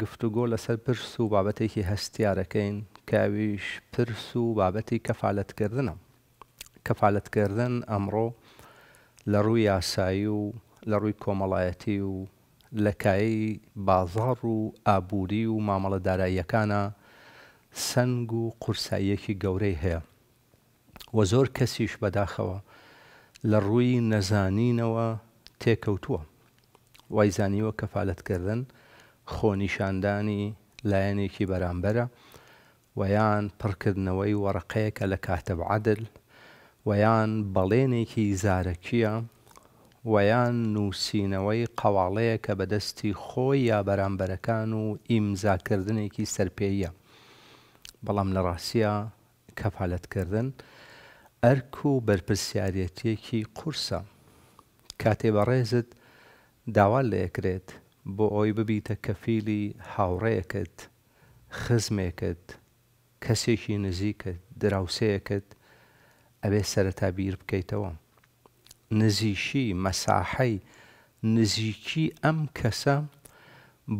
گفتوگۆ لەسەر پرس و بابەتێکی هەستیارەکەین کاویش پرس و بابەتی کەفاالەتکردنە کەفاالەتکردن ئەمڕۆ لە ڕووی یاسایی و لە ڕووی کۆمەڵایەتی و لەکایی بازاڕ و ئابووری و مامەڵە داراییەکانە سنگ و قورساییەکی گەورەی هەیە وە زۆر کەسیش بەداخەوە لە ڕووی نەزانینەوە تێکەوتووە وایزانیوە کەفاالەتکردن خۆنیشاندانی لایەنێکی بەرامبەرە و یان پڕکردنەوەی وەڕقەیەکە لە کاتەب عادل و یان بەڵێنێکی زارەکیە و یان نووسینەوەی قەواڵەیە کە بەدەستی خۆی یا بەرامبەرەکان و ئیمزاکردنێکی سەرپێیە بەڵام لە ڕاستە کەفالەتکردن ئەرک و بەرپسیارەتیەکی قورسە کاتێ بەڕێزت داوا لەیەکرێت بۆ ئەوی ببیتە کەفیلی هاوڕەیەکت خزمێکت کەسێکی نزیکت دراوسەیەکت ئەبێ سەرەتا بیر بکەیتەوە نزیشی مەساحەی نزیکی ئەم کەسە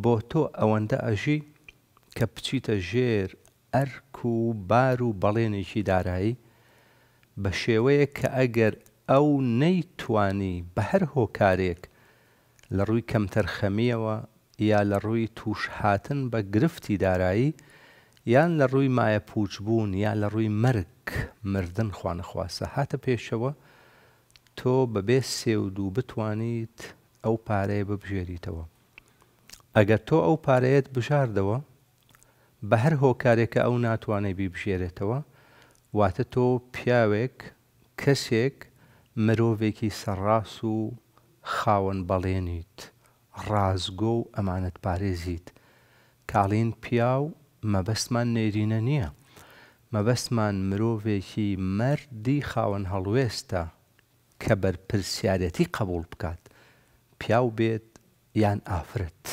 بۆ تۆ ئەوەندە ئەژی کە بچیتە ژێر ئەرک و بار و بەڵێنێکی دارایی بە شێوەیە کە ئەگەر ئەو نەیتوانی بە هەر هۆکارێک لە ڕووی کەمتەرخەمیەوە یا لە ڕووی توش هاتن بە گرفتی دارایی یان لە ڕووی مایە پوچ بوون یا لە ڕووی مرگ مردن خوانەخواسە هاتە پێشەوە تۆ بەبێ سێود و بتوانیت ئەو پارەیە ببژێریتەوە ئەگەر تۆ ئەو پارەیەت بژاردەوە بە هەر هۆکارێکە ئەو ناتوانێت بیبژێرێتەوە واتە تۆ پیاوێک کەسێک مرۆڤێکی سەرڕاس و خاوەن بەڵێنیت ڕازگۆ و ئەمانەت پارێزیت کاڵین پیا و مەبەستمان نێرینە نییە مەبەستمان مرۆڤێکی مەردی خاوەن هەڵوێستە کە بەرپرسیارەتی قبول بکات پیاو بێت یان ئافرەت